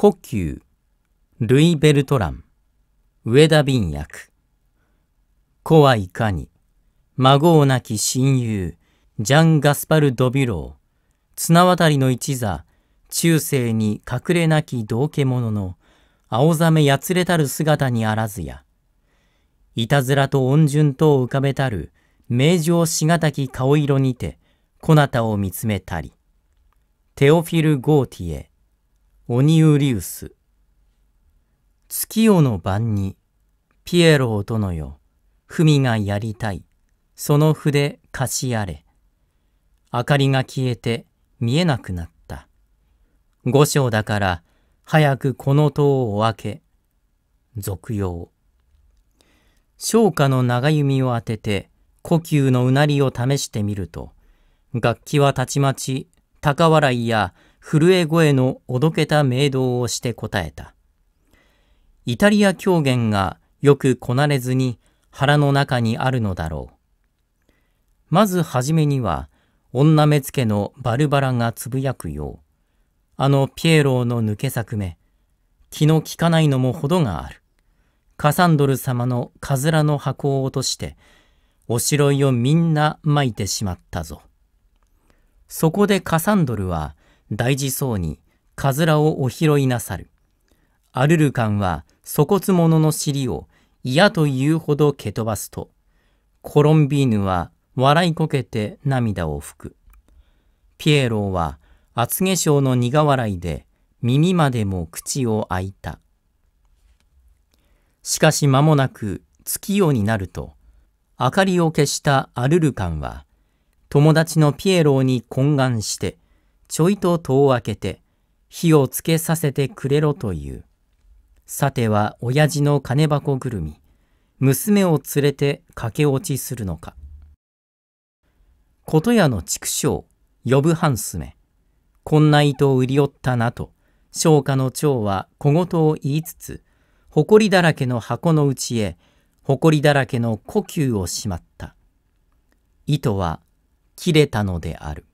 呼吸ルイ・ベルトラン上田敏役。子はいかに孫を亡き親友ジャン・ガスパル・ドビュロー綱渡りの一座中世に隠れなき道化者の青ざめやつれたる姿にあらずやいたずらと恩順とを浮かべたる名城しがたき顔色にてこなたを見つめたりテオフィル・ゴーティエオニウリウス月夜の晩にピエロを殿よ文がやりたいその筆貸しあれ明かりが消えて見えなくなった五章だから早くこの塔を開け俗用商家の長弓を当てて呼吸のうなりを試してみると楽器はたちまち高笑いや震え声のおどけた名動をして答えた。イタリア狂言がよくこなれずに腹の中にあるのだろう。まずはじめには、女目付のバルバラがつぶやくよう、あのピエロの抜け作目、気の利かないのもほどがある。カサンドル様のカズラの箱を落として、おしろいをみんなまいてしまったぞ。そこでカサンドルは、大事そうにかずらをお拾いなさる。アルルカンは粗骨者の尻を嫌というほど蹴飛ばすと、コロンビーヌは笑いこけて涙を拭く。ピエロは厚化粧の苦笑いで耳までも口を開いた。しかし間もなく月夜になると、明かりを消したアルルカンは、友達のピエロに懇願して、ちょいと戸を開けて、火をつけさせてくれろという。さては親父の金箱ぐるみ、娘を連れて駆け落ちするのか。ことやの畜生、呼ぶ半すめ。こんな糸を売りおったなと、商家の長は小言を言いつつ、埃だらけの箱の内へ、埃だらけの呼吸をしまった。糸は切れたのである。